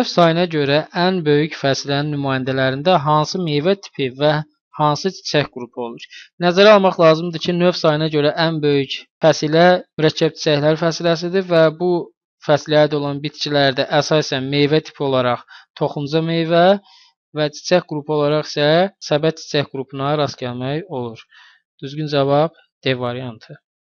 Sərfəf sayına görə ən böyük fəsilənin nümayəndələrində hansı meyvə tipi və hansı çiçək qrupu olur? Nəzərə almaq lazımdır ki, növ sayına görə ən böyük fəsilə mürəkkəb çiçəklər fəsiləsidir və bu fəsiləyə aid olan bitkilərdə əsasən meyvə tipi olaraq toxumca meyvə və çiçək qrupu olaraq isə səbət çiçək qrupuna rast gəlmək olur. Düzgün cavab D variantı.